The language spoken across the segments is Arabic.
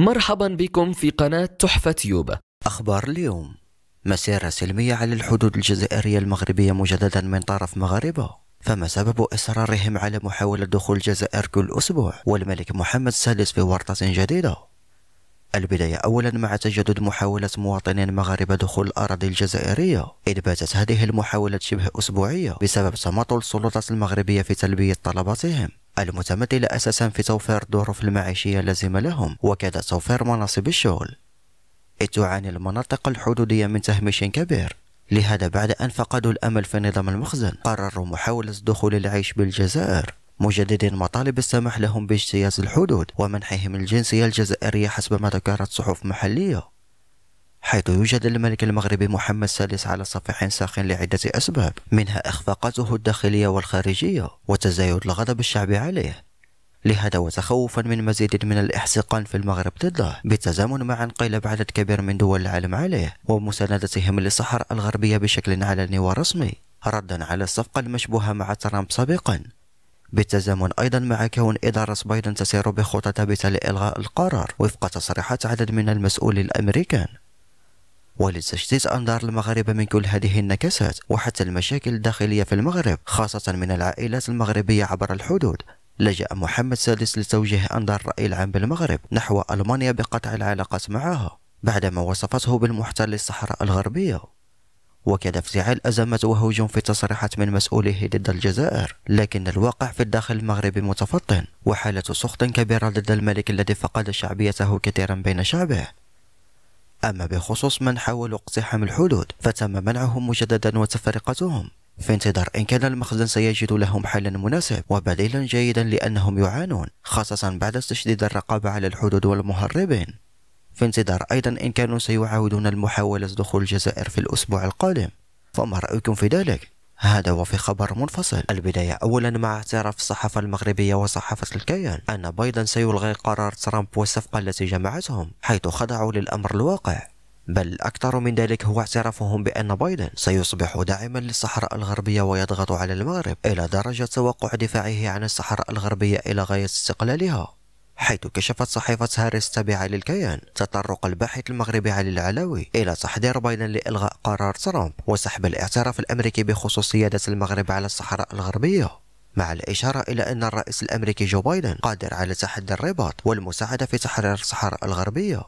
مرحبا بكم في قناة تحفة تيوب أخبار اليوم مسيرة سلمية على الحدود الجزائرية المغربية مجددا من طرف مغاربة فما سبب إصرارهم على محاولة دخول الجزائر كل أسبوع والملك محمد السادس في ورطة جديدة البداية أولا مع تجدد محاولة مواطنين مغاربة دخول الأراضي الجزائرية إذ باتت هذه المحاولة شبه أسبوعية بسبب تماطل السلطات المغربية في تلبية طلباتهم المتمثلة أساسا في توفير الظروف المعيشية اللازمة لهم وكذا توفير مناصب الشغل إذ تعاني المناطق الحدودية من تهميش كبير لهذا بعد أن فقدوا الأمل في نظام المخزن قرروا محاولة الدخول للعيش بالجزائر مجددا مطالب السماح لهم باجتياز الحدود ومنحهم الجنسية الجزائرية حسب ما ذكرت صحف محلية حيث يوجد الملك المغربي محمد السادس على صفح ساخن لعدة أسباب منها إخفاقاته الداخلية والخارجية وتزايد الغضب الشعبي عليه لهذا وتخوفا من مزيد من الاحتقان في المغرب ضده بالتزامن مع انقلاب عدد كبير من دول العالم عليه ومساندتهم للصحراء الغربية بشكل علني ورسمي ردا على الصفقة المشبوهة مع ترامب سابقا بالتزامن أيضا مع كون إدارة بايدن تسير بخطى ثابتة لإلغاء القرار وفق تصريحات عدد من المسؤولين الأمريكان ولتشتيت أنظار المغاربة من كل هذه النكسات وحتى المشاكل الداخلية في المغرب خاصة من العائلات المغربية عبر الحدود لجأ محمد السادس لتوجيه أنظار الرأي العام بالمغرب نحو ألمانيا بقطع العلاقات معها بعدما وصفته بالمحتل الصحراء الغربية وكاد افتعال أزمات وهجوم في تصريحات من مسؤوليه ضد الجزائر لكن الواقع في الداخل المغربي متفطن وحالة سخط كبيرة ضد الملك الذي فقد شعبيته كثيرا بين شعبه أما بخصوص من حاولوا اقتحام الحدود فتم منعهم مجددا وتفرقتهم في انتظار إن كان المخزن سيجد لهم حلا مناسب وبديلا جيدا لأنهم يعانون خاصة بعد تشديد الرقابة على الحدود والمهربين في انتظار أيضا إن كانوا سيعاودون المحاولة دخول الجزائر في الأسبوع القادم فما رأيكم في ذلك؟ هذا وفي خبر منفصل البداية أولا مع اعتراف الصحافة المغربية وصحافة الكيان أن بايدن سيلغي قرار ترامب والصفقة التي جمعتهم حيث خضعوا للأمر الواقع بل أكثر من ذلك هو اعترافهم بأن بايدن سيصبح داعما للصحراء الغربية ويضغط على المغرب إلى درجة توقع دفاعه عن الصحراء الغربية إلى غاية استقلالها حيث كشفت صحيفة هاريس تابعة للكيان تطرق الباحث المغربي علي العلوي إلى تحضير بايدن لإلغاء قرار ترامب وسحب الاعتراف الأمريكي بخصوص سيادة المغرب على الصحراء الغربية مع الإشارة إلى أن الرئيس الأمريكي جو بايدن قادر على تحدي الرباط والمساعدة في تحرير الصحراء الغربية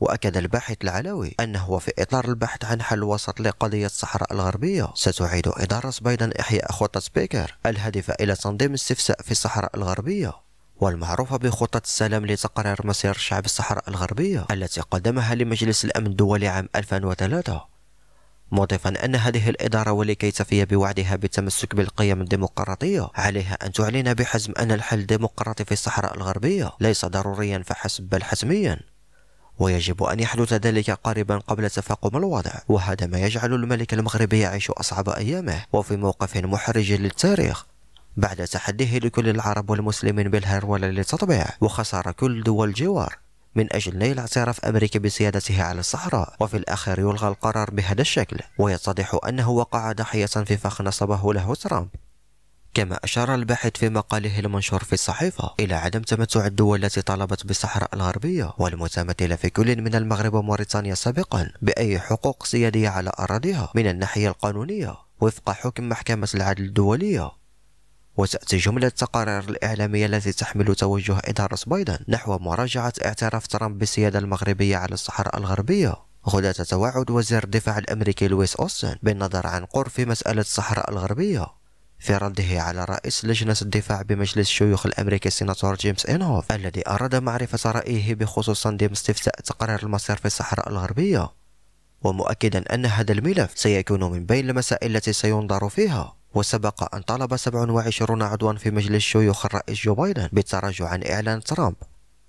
وأكد الباحث العلوي أنه وفي إطار البحث عن حل وسط لقضية الصحراء الغربية ستعيد إدارة بايدن إحياء خطة بيكر الهادفة إلى تنظيم استفساء في الصحراء الغربية والمعروفة بخطة السلام لتقرير مصير شعب الصحراء الغربية التي قدمها لمجلس الأمن الدولي عام 2003 مضيفا أن هذه الإدارة ولكي تفي بوعدها بالتمسك بالقيم الديمقراطية عليها أن تعلن بحزم أن الحل الديمقراطي في الصحراء الغربية ليس ضروريا فحسب بل حتميا ويجب أن يحدث ذلك قريبا قبل تفاقم الوضع وهذا ما يجعل الملك المغربي يعيش أصعب أيامه وفي موقف محرج للتاريخ بعد تحديه لكل العرب والمسلمين بالهرولة للتطبيع وخسر كل دول الجوار من أجل نيل اعتراف أمريكا بسيادته على الصحراء وفي الأخير يلغى القرار بهذا الشكل ويتضح أنه وقع ضحية في فخ نصبه له ترامب كما أشار الباحث في مقاله المنشور في الصحيفة إلى عدم تمتع الدول التي طالبت بالصحراء الغربية والمتمثلة في كل من المغرب وموريتانيا سابقا بأي حقوق سيادية على أراضيها من الناحية القانونية وفق حكم محكمة العدل الدولية وتأتي جملة التقارير الإعلامية التي تحمل توجه إدارة بايدن نحو مراجعة اعتراف ترامب بالسيادة المغربية على الصحراء الغربية غدا توعد وزير الدفاع الأمريكي لويس أوستن بالنظر عن قرب في مسألة الصحراء الغربية في رده على رئيس لجنة الدفاع بمجلس الشيوخ الأمريكي السيناتور جيمس إنهوف الذي أراد معرفة رأيه بخصوص تنظيم استفتاء تقرير المصير في الصحراء الغربية ومؤكدا أن هذا الملف سيكون من بين المسائل التي سينظر فيها وسبق أن طلب 27 عضوا في مجلس الشيوخ الرئيس جو بايدن بالتراجع عن إعلان ترامب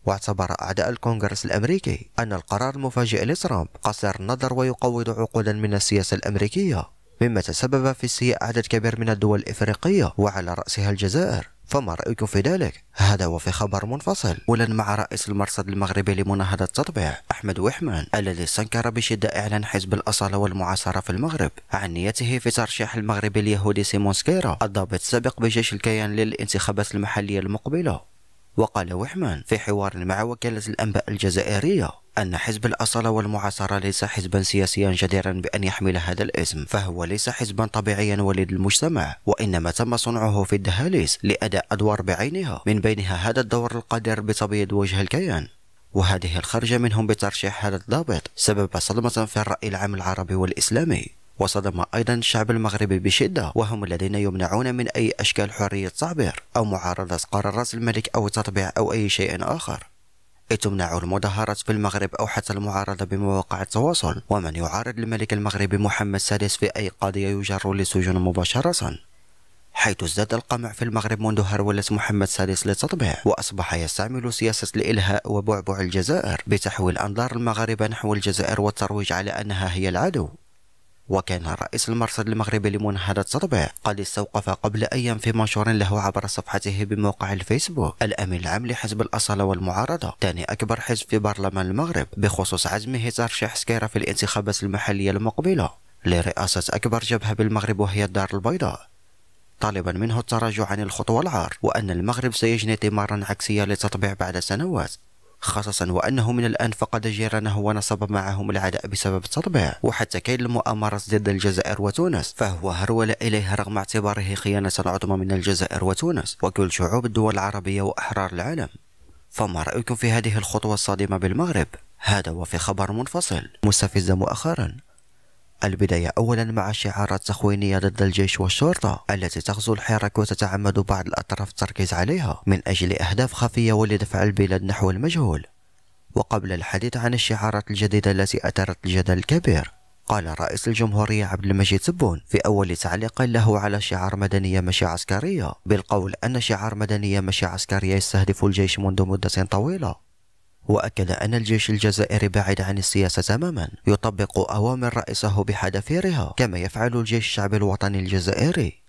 واعتبر أعداء الكونغرس الأمريكي أن القرار المفاجئ لترامب قصير النظر ويقوض عقودا من السياسة الأمريكية مما تسبب في استياء عدد كبير من الدول الإفريقية وعلى رأسها الجزائر فما رأيكم في ذلك؟ هذا هو في خبر منفصل ولن مع رئيس المرصد المغربي لمناهضة التطبيع أحمد وحمان الذي استنكر بشدة إعلان حزب الأصالة والمعاصرة في المغرب عن نيته في ترشيح المغربي اليهودي سيمون سكيرا الضابط السابق بجيش الكيان للانتخابات المحلية المقبلة وقال وحمان في حوار مع وكالة الأنباء الجزائرية أن حزب الأصالة والمعاصرة ليس حزبا سياسيا جديرا بأن يحمل هذا الاسم فهو ليس حزبا طبيعيا وليد المجتمع وإنما تم صنعه في الدهاليس لأداء أدوار بعينها من بينها هذا الدور القادر بتبييض وجه الكيان وهذه الخرجة منهم بترشيح هذا الضابط سبب صدمة في الرأي العام العربي والإسلامي وصدم أيضا الشعب المغربي بشدة وهم الذين يمنعون من أي أشكال حرية تعبير أو معارضة قرار رأس الملك أو تطبيع أو أي شيء آخر تمنع المظاهرات في المغرب أو حتى المعارضة بمواقع التواصل ومن يعارض الملك المغربي محمد السادس في أي قضية يجر للسجن مباشرة حيث ازداد القمع في المغرب منذ هرولة محمد السادس للتطبيع وأصبح يستعمل سياسة الإلهاء وبعبع الجزائر بتحويل أنظار المغاربة نحو الجزائر والترويج على أنها هي العدو وكان رئيس المرصد المغربي لمناهضة التطبيع قد استوقف قبل أيام في منشور له عبر صفحته بموقع الفيسبوك الأمين العام لحزب الأصالة والمعارضة ثاني أكبر حزب في برلمان المغرب بخصوص عزمه ترشيح سكيرا في الانتخابات المحلية المقبلة لرئاسة أكبر جبهة بالمغرب وهي الدار البيضاء طالبا منه التراجع عن الخطوة العار وأن المغرب سيجني ثمارا عكسية لتطبيع بعد سنوات خاصة وأنه من الآن فقد جيرانه ونصب معهم العداء بسبب التطبيع وحتى كيد المؤامرات ضد الجزائر وتونس فهو هرول إليها رغم اعتباره خيانة عظمى من الجزائر وتونس وكل شعوب الدول العربية وأحرار العالم فما رأيكم في هذه الخطوة الصادمة بالمغرب؟ هذا وفي خبر منفصل مستفز مؤخرا البداية أولا مع شعارات تخوينية ضد الجيش والشرطة التي تغزو الحراك وتتعمد بعض الأطراف التركيز عليها من أجل أهداف خفية ولدفع البلاد نحو المجهول وقبل الحديث عن الشعارات الجديدة التي أثارت الجدل الكبير قال رئيس الجمهورية عبد المجيد سبون في أول تعليق له على شعار مدنية مشي عسكرية بالقول أن شعار مدنية مشي عسكرية يستهدف الجيش منذ مدة طويلة وأكد أن الجيش الجزائري بعيد عن السياسة تماما يطبق أوامر رئيسه بحذافيرها كما يفعل الجيش الشعبي الوطني الجزائري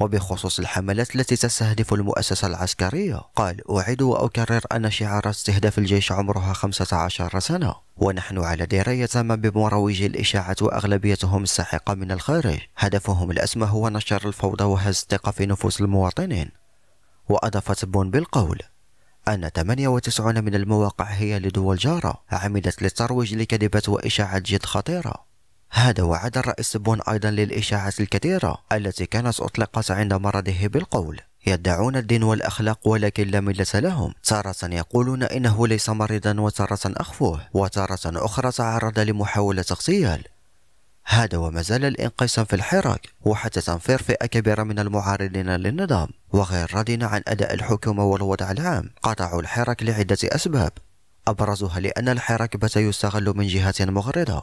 وبخصوص الحملات التي تستهدف المؤسسة العسكرية قال أعيد وأكرر أن شعار استهداف الجيش عمرها 15 سنة ونحن على دراية تامة بمروجي الإشاعة وأغلبيتهم الساحقة من الخارج هدفهم الأسمى هو نشر الفوضى وهز الثقة في نفوس المواطنين وأضافت بون بالقول أن 98 من المواقع هي لدول جارة عملت للترويج لكذبة وإشاعات جد خطيرة هذا وعد الرئيس بون أيضا للإشاعات الكثيرة التي كانت أطلقت عند مرضه بالقول يدعون الدين والأخلاق ولكن لا ملة لهم تارة يقولون إنه ليس مريضا وتارة أخفوه وتارة أخرى تعرض لمحاولة اغتيال هذا وما زال الانقسام في الحراك وحتى تنفير فئة كبيرة من المعارضين للنظام وغير راضين عن أداء الحكومة والوضع العام قطعوا الحراك لعدة أسباب أبرزها لأن الحراك بات يستغل من جهة مغرضة